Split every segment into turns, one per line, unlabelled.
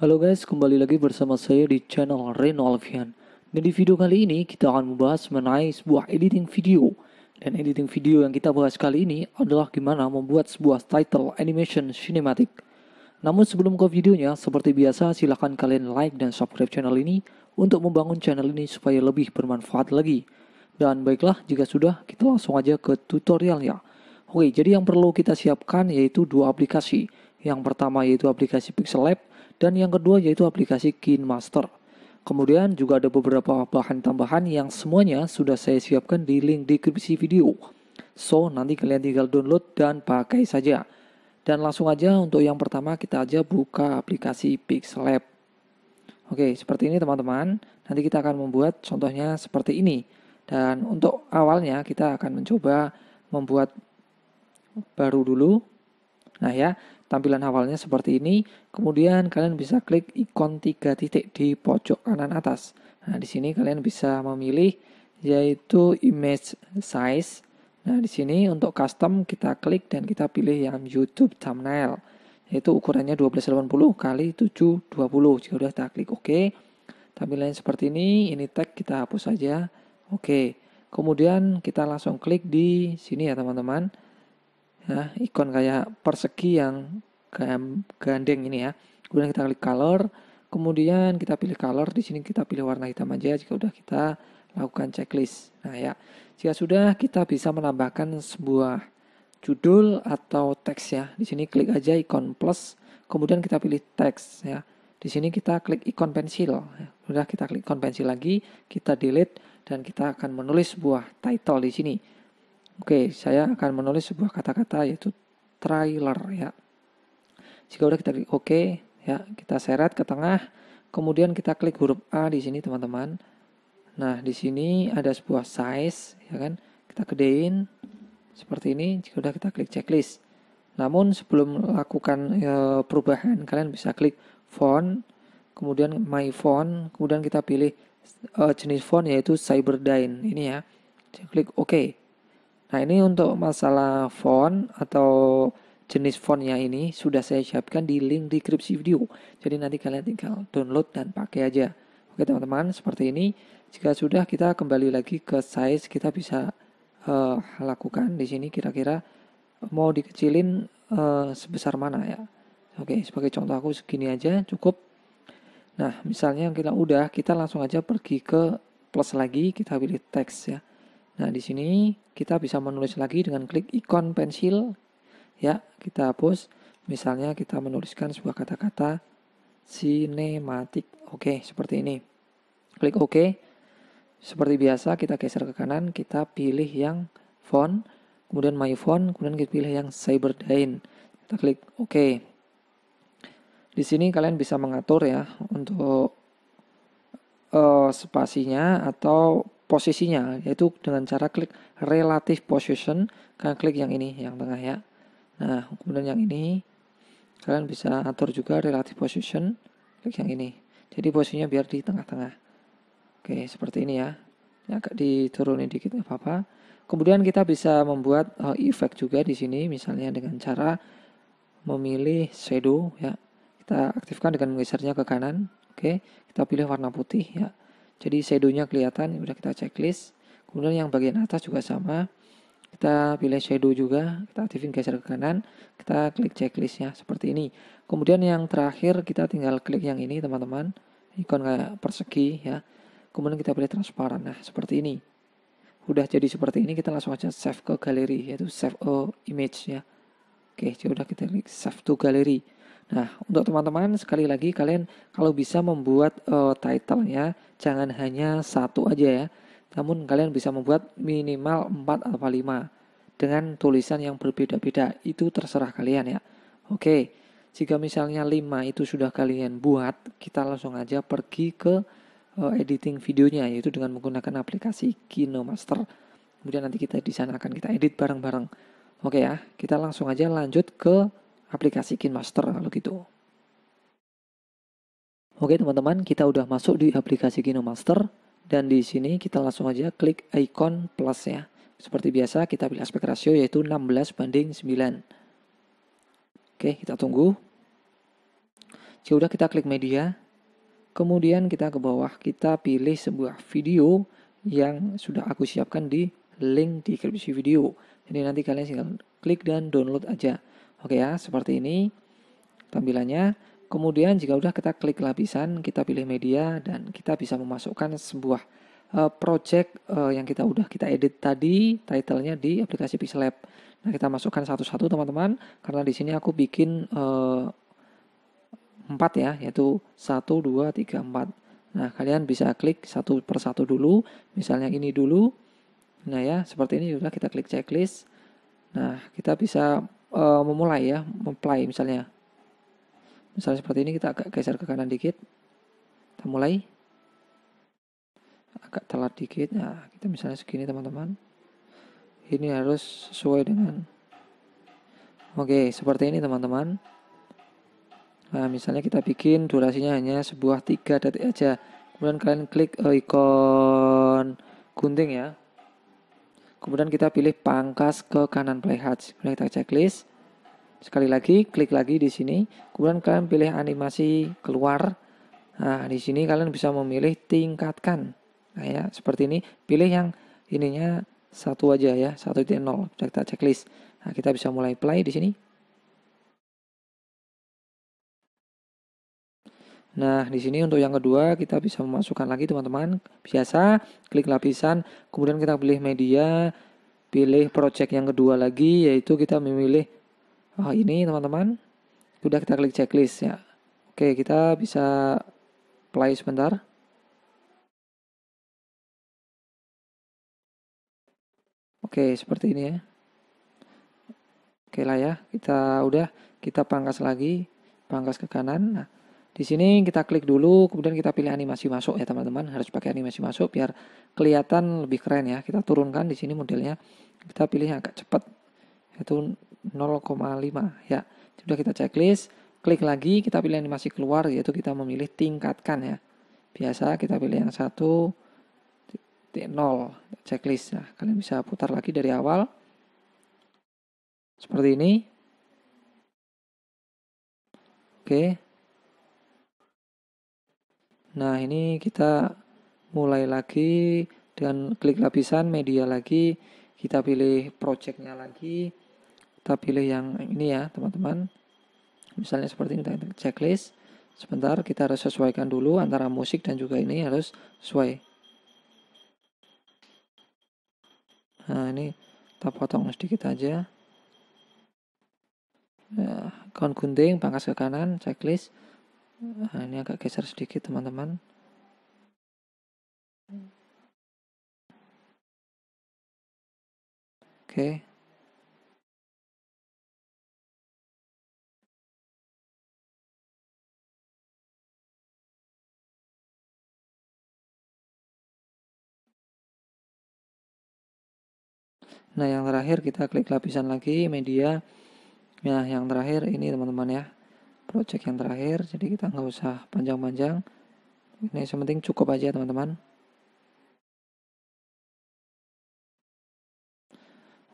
Halo guys, kembali lagi bersama saya di channel Reno Alfian. Dan di video kali ini kita akan membahas mengenai sebuah editing video. Dan editing video yang kita bahas kali ini adalah gimana membuat sebuah title animation cinematic. Namun sebelum ke videonya, seperti biasa silahkan kalian like dan subscribe channel ini untuk membangun channel ini supaya lebih bermanfaat lagi. Dan baiklah, jika sudah, kita langsung aja ke tutorialnya. Oke, jadi yang perlu kita siapkan yaitu dua aplikasi. Yang pertama yaitu aplikasi Pixel Lab dan yang kedua yaitu aplikasi KineMaster. Kemudian juga ada beberapa bahan tambahan yang semuanya sudah saya siapkan di link deskripsi video. So, nanti kalian tinggal download dan pakai saja. Dan langsung aja untuk yang pertama kita aja buka aplikasi PixLab. Oke, seperti ini teman-teman. Nanti kita akan membuat contohnya seperti ini. Dan untuk awalnya kita akan mencoba membuat baru dulu Nah ya, tampilan awalnya seperti ini. Kemudian kalian bisa klik ikon tiga titik di pojok kanan atas. Nah, di sini kalian bisa memilih yaitu image size. Nah, di sini untuk custom kita klik dan kita pilih yang YouTube thumbnail. Yaitu ukurannya 1280 kali 720. Jika sudah kita klik OK. Tampilannya seperti ini, ini tag kita hapus saja. Oke. Kemudian kita langsung klik di sini ya, teman-teman ya ikon kayak persegi yang gandeng ini ya kemudian kita klik color kemudian kita pilih color di sini kita pilih warna hitam aja jika sudah kita lakukan checklist nah ya jika sudah kita bisa menambahkan sebuah judul atau teks ya di sini klik aja ikon plus kemudian kita pilih teks ya di sini kita klik ikon pensil. Sudah kita klik ikon pensil lagi, kita delete dan kita akan menulis sebuah title di sini. Oke, saya akan menulis sebuah kata-kata yaitu trailer ya. Jika udah kita klik oke ya, kita seret ke tengah, kemudian kita klik huruf A di sini teman-teman. Nah, di sini ada sebuah size ya kan. Kita gedein seperti ini jika udah kita klik checklist. Namun sebelum melakukan e, perubahan, kalian bisa klik font, kemudian my font, kemudian kita pilih e, jenis font yaitu Cyberdyne ini ya. Klik oke. OK Nah ini untuk masalah font atau jenis fontnya ini sudah saya siapkan di link deskripsi video. Jadi nanti kalian tinggal download dan pakai aja. Oke teman-teman seperti ini. Jika sudah kita kembali lagi ke size kita bisa uh, lakukan di sini kira-kira mau dikecilin uh, sebesar mana ya. Oke sebagai contoh aku segini aja cukup. Nah misalnya kita udah kita langsung aja pergi ke plus lagi kita pilih teks ya. Nah, di sini kita bisa menulis lagi dengan klik ikon pensil. Ya, kita hapus. Misalnya kita menuliskan sebuah kata-kata sinematik. Oke, seperti ini. Klik OK. Seperti biasa, kita geser ke kanan, kita pilih yang font, kemudian my font, kemudian kita pilih yang Cyberdyne. Kita klik OK. Di sini kalian bisa mengatur ya untuk uh, spasinya atau posisinya yaitu dengan cara klik relative position kalian klik yang ini yang tengah ya nah kemudian yang ini kalian bisa atur juga relative position klik yang ini jadi posisinya biar di tengah-tengah oke seperti ini ya ini agak diturunin dikit nggak apa-apa kemudian kita bisa membuat uh, effect juga di sini misalnya dengan cara memilih shadow ya kita aktifkan dengan menggesernya ke kanan oke kita pilih warna putih ya jadi shadownya kelihatan, udah kita checklist. Kemudian yang bagian atas juga sama. Kita pilih shadow juga, kita aktifin geser ke kanan, kita klik checklistnya seperti ini. Kemudian yang terakhir kita tinggal klik yang ini teman-teman, ikon kayak persegi ya. Kemudian kita pilih transparan, nah seperti ini. Udah jadi seperti ini, kita langsung aja save ke galeri, yaitu save image ya. Oke, jadi udah kita klik save to galeri. Nah, untuk teman-teman sekali lagi kalian kalau bisa membuat uh, title ya, jangan hanya satu aja ya. Namun kalian bisa membuat minimal 4 atau 5 dengan tulisan yang berbeda-beda. Itu terserah kalian ya. Oke. Jika misalnya 5 itu sudah kalian buat, kita langsung aja pergi ke uh, editing videonya yaitu dengan menggunakan aplikasi KinoMaster. Kemudian nanti kita di sana akan kita edit bareng-bareng. Oke ya, kita langsung aja lanjut ke aplikasi Kinemaster kalau gitu. Oke teman-teman, kita udah masuk di aplikasi Kinemaster dan di sini kita langsung aja klik icon plus ya. Seperti biasa kita pilih aspek rasio yaitu 16 banding 9. Oke, kita tunggu. Jika ya udah kita klik media, kemudian kita ke bawah kita pilih sebuah video yang sudah aku siapkan di link di deskripsi video. Jadi nanti kalian tinggal klik dan download aja. Oke ya, seperti ini tampilannya. Kemudian jika sudah kita klik lapisan, kita pilih media dan kita bisa memasukkan sebuah uh, project uh, yang kita udah kita edit tadi, title-nya di aplikasi Pixelab. Nah, kita masukkan satu-satu teman-teman karena di sini aku bikin uh, eh, 4 ya, yaitu 1 2 3 4. Nah, kalian bisa klik satu per satu dulu, misalnya ini dulu. Nah, ya, seperti ini sudah kita klik checklist. Nah, kita bisa uh, memulai ya, mempelai misalnya. Misalnya seperti ini kita agak geser ke kanan dikit. Kita mulai. Agak telat dikit. Nah, kita misalnya segini teman-teman. Ini harus sesuai dengan Oke, seperti ini teman-teman. Nah, misalnya kita bikin durasinya hanya sebuah tiga detik aja. Kemudian kalian klik ikon gunting ya. Kemudian kita pilih pangkas ke kanan playhead. Kemudian kita checklist. Sekali lagi, klik lagi di sini. Kemudian kalian pilih animasi keluar. Nah, di sini kalian bisa memilih tingkatkan. Nah, ya, seperti ini. Pilih yang ininya satu aja ya, satu 1.0. Kita checklist. Nah, kita bisa mulai play di sini. Nah, di sini untuk yang kedua kita bisa memasukkan lagi teman-teman. Biasa, klik lapisan, kemudian kita pilih media, pilih project yang kedua lagi yaitu kita memilih oh, ini teman-teman. Sudah kita klik checklist ya. Oke, kita bisa play sebentar. Oke, seperti ini ya. Oke lah ya, kita udah kita pangkas lagi, pangkas ke kanan. Nah, di sini kita klik dulu, kemudian kita pilih animasi masuk ya teman-teman. Harus pakai animasi masuk biar kelihatan lebih keren ya. Kita turunkan di sini modelnya. Kita pilih yang agak cepat, yaitu 0,5 ya. Sudah kita checklist, klik lagi, kita pilih animasi keluar, yaitu kita memilih tingkatkan ya. Biasa kita pilih yang 1, 0, checklist. Nah, kalian bisa putar lagi dari awal. Seperti ini. Oke, Nah, ini kita mulai lagi dengan klik lapisan media lagi, kita pilih projectnya lagi, kita pilih yang ini ya, teman-teman. Misalnya seperti ini, kita checklist. Sebentar, kita harus sesuaikan dulu antara musik dan juga ini harus sesuai. Nah, ini kita potong sedikit aja. Nah, count gunting, pangkas ke kanan, checklist nah, ini agak geser sedikit teman-teman oke okay. Nah, yang terakhir kita klik lapisan lagi media. Nah, yang terakhir ini teman-teman ya project yang terakhir jadi kita nggak usah panjang-panjang ini yang penting cukup aja teman-teman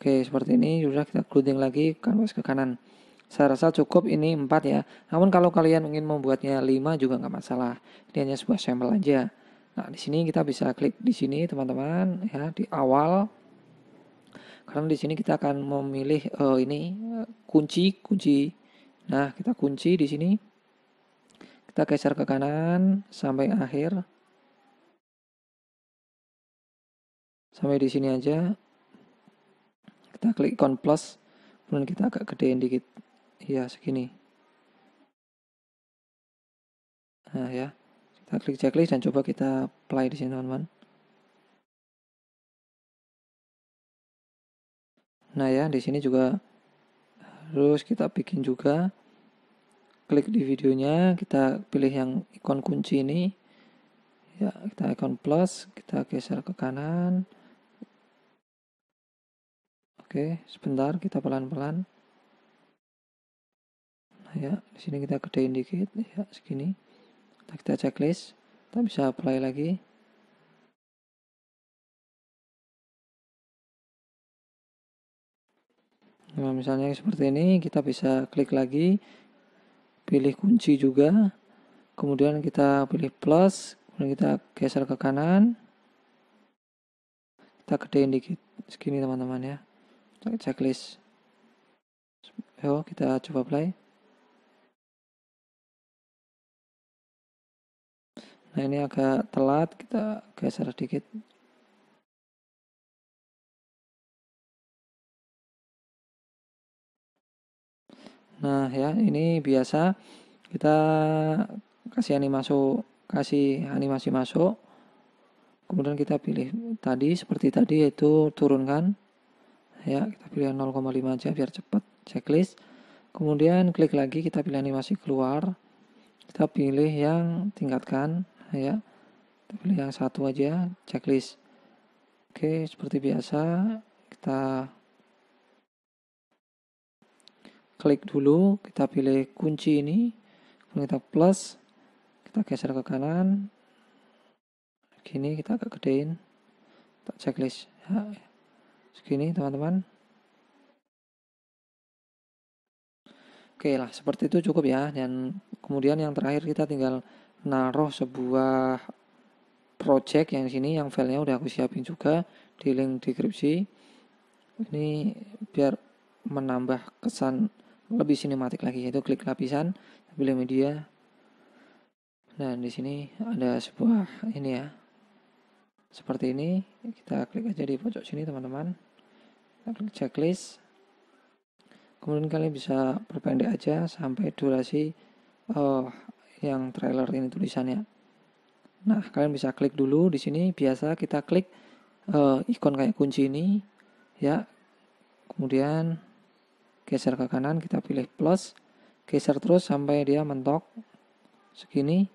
oke seperti ini sudah kita grounding lagi kanvas ke kanan saya rasa cukup ini 4 ya namun kalau kalian ingin membuatnya 5 juga nggak masalah ini hanya sebuah sampel aja nah di sini kita bisa klik di sini teman-teman ya di awal karena di sini kita akan memilih uh, ini eh, kunci kunci Nah, kita kunci di sini. Kita geser ke kanan sampai akhir. Sampai di sini aja. Kita klik ikon plus, kemudian kita agak gedein dikit. Ya, segini. Nah, ya. Kita klik checklist dan coba kita play di sini, teman-teman. Nah, ya, di sini juga harus kita bikin juga klik di videonya kita pilih yang ikon kunci ini ya kita ikon plus kita geser ke kanan oke sebentar kita pelan-pelan nah ya di sini kita gedein dikit ya segini Kita, nah, kita checklist kita bisa apply lagi nah, misalnya seperti ini kita bisa klik lagi pilih kunci juga kemudian kita pilih plus kemudian kita geser ke kanan kita gedein dikit segini teman-teman ya kita checklist Yo, kita coba play. Nah, ini agak telat, kita geser sedikit. Nah ya ini biasa kita kasih animasi masuk kasih animasi masuk. Kemudian kita pilih tadi seperti tadi yaitu turunkan. Ya kita pilih 0,5 aja biar cepat checklist. Kemudian klik lagi kita pilih animasi keluar. Kita pilih yang tingkatkan ya. Kita pilih yang satu aja checklist. Oke seperti biasa kita klik dulu, kita pilih kunci ini, kemudian kita plus, kita geser ke kanan, gini kita agak gedein, tak checklist, ya, segini teman-teman. Oke lah, seperti itu cukup ya. Dan kemudian yang terakhir kita tinggal naruh sebuah project yang sini yang filenya udah aku siapin juga di link deskripsi. Ini biar menambah kesan lebih sinematik lagi yaitu klik lapisan pilih media dan di sini ada sebuah ini ya seperti ini kita klik aja di pojok sini teman-teman kita klik checklist kemudian kalian bisa perpendek aja sampai durasi oh, yang trailer ini tulisannya nah kalian bisa klik dulu di sini biasa kita klik uh, ikon kayak kunci ini ya kemudian geser ke kanan kita pilih plus geser terus sampai dia mentok segini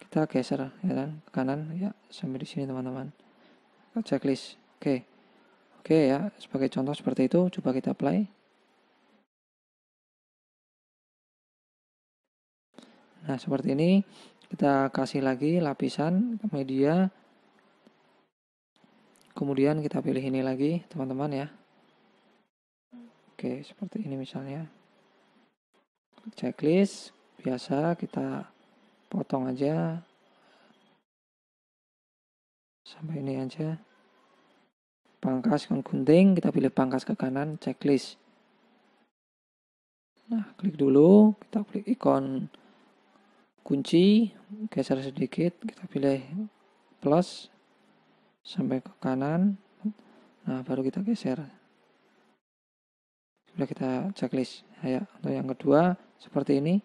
kita geser ya kan ke kanan ya sampai di sini teman-teman checklist oke oke ya sebagai contoh seperti itu coba kita play nah seperti ini kita kasih lagi lapisan media kemudian kita pilih ini lagi teman-teman ya Oke, seperti ini misalnya. Checklist biasa kita potong aja sampai ini aja. Pangkas kan gunting, kita pilih pangkas ke kanan, checklist. Nah, klik dulu, kita klik ikon kunci, geser sedikit, kita pilih plus sampai ke kanan. Nah, baru kita geser sudah kita checklist ya untuk yang kedua seperti ini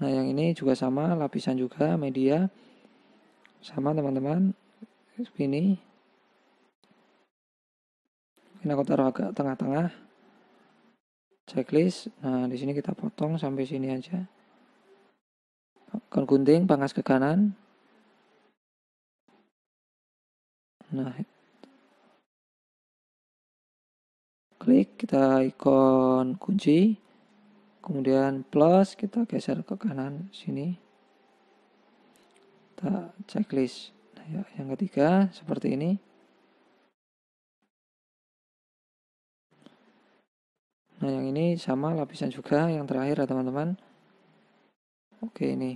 nah yang ini juga sama lapisan juga media sama teman-teman seperti ini ini aku taruh agak tengah-tengah checklist nah di sini kita potong sampai sini aja kon gunting pangkas ke kanan Nah, klik kita ikon kunci, kemudian plus kita geser ke kanan sini. Kita checklist. Nah, ya, yang ketiga seperti ini. Nah, yang ini sama lapisan juga yang terakhir ya, teman-teman. Oke, ini.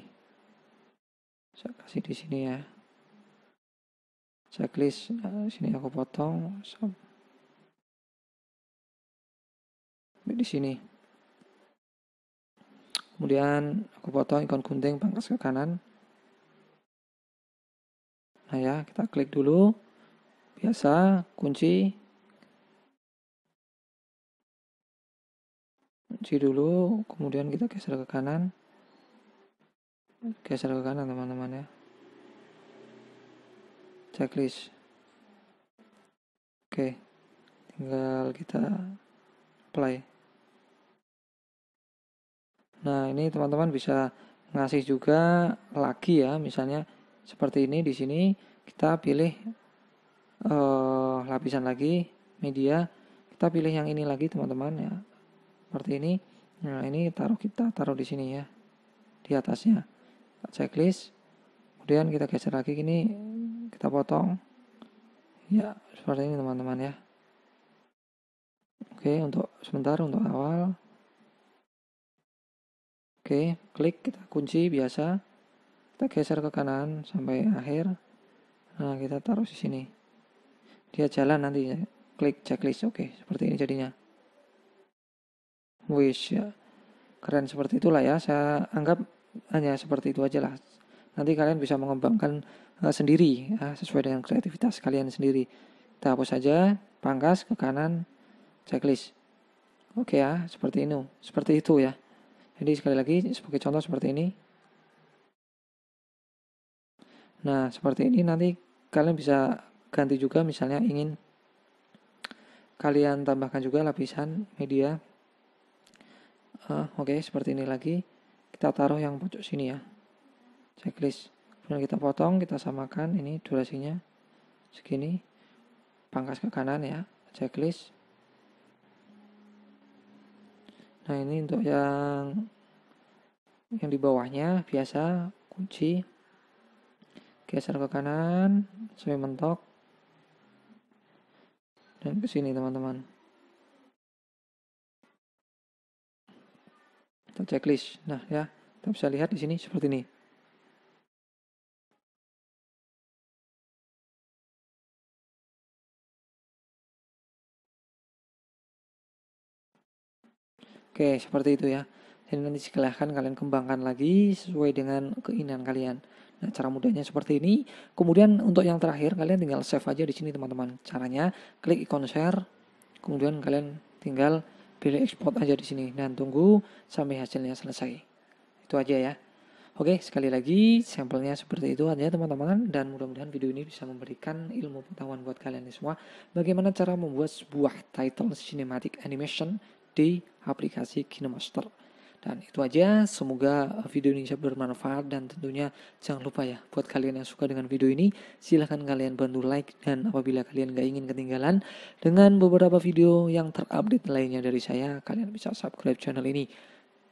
Saya kasih di sini ya checklist nah, sini aku potong sampai di sini kemudian aku potong ikon gunting pangkas ke kanan nah ya kita klik dulu biasa kunci kunci dulu kemudian kita geser ke kanan geser ke kanan teman-teman ya checklist oke tinggal kita play nah ini teman-teman bisa ngasih juga lagi ya misalnya seperti ini di sini kita pilih uh, lapisan lagi media kita pilih yang ini lagi teman-teman ya seperti ini nah ini taruh kita taruh di sini ya di atasnya checklist kemudian kita geser lagi ini hmm. kita potong ya seperti ini teman-teman ya oke untuk sebentar untuk awal oke klik kita kunci biasa kita geser ke kanan sampai akhir nah kita taruh di sini dia jalan nanti ya. klik checklist oke seperti ini jadinya wish ya keren seperti itulah ya saya anggap hanya seperti itu aja lah nanti kalian bisa mengembangkan uh, sendiri ya, sesuai dengan kreativitas kalian sendiri kita hapus saja pangkas ke kanan checklist oke okay, ya seperti ini seperti itu ya jadi sekali lagi sebagai contoh seperti ini nah seperti ini nanti kalian bisa ganti juga misalnya ingin kalian tambahkan juga lapisan media uh, oke okay, seperti ini lagi kita taruh yang pojok sini ya checklist kemudian kita potong kita samakan ini durasinya segini pangkas ke kanan ya checklist nah ini untuk yang yang di bawahnya biasa kunci geser ke kanan sampai mentok dan ke sini teman-teman kita checklist nah ya kita bisa lihat di sini seperti ini Oke, seperti itu ya. Jadi nanti silahkan kalian kembangkan lagi sesuai dengan keinginan kalian. Nah, cara mudahnya seperti ini. Kemudian untuk yang terakhir, kalian tinggal save aja di sini teman-teman. Caranya klik ikon share, kemudian kalian tinggal pilih export aja di sini dan tunggu sampai hasilnya selesai. Itu aja ya. Oke, sekali lagi sampelnya seperti itu aja teman-teman dan mudah-mudahan video ini bisa memberikan ilmu pengetahuan buat kalian semua bagaimana cara membuat sebuah title cinematic animation di aplikasi Kinemaster Dan itu aja, semoga video ini bisa bermanfaat dan tentunya jangan lupa ya, buat kalian yang suka dengan video ini, silahkan kalian bantu like dan apabila kalian gak ingin ketinggalan dengan beberapa video yang terupdate lainnya dari saya, kalian bisa subscribe channel ini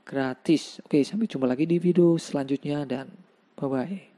gratis. Oke, sampai jumpa lagi di video selanjutnya dan bye-bye.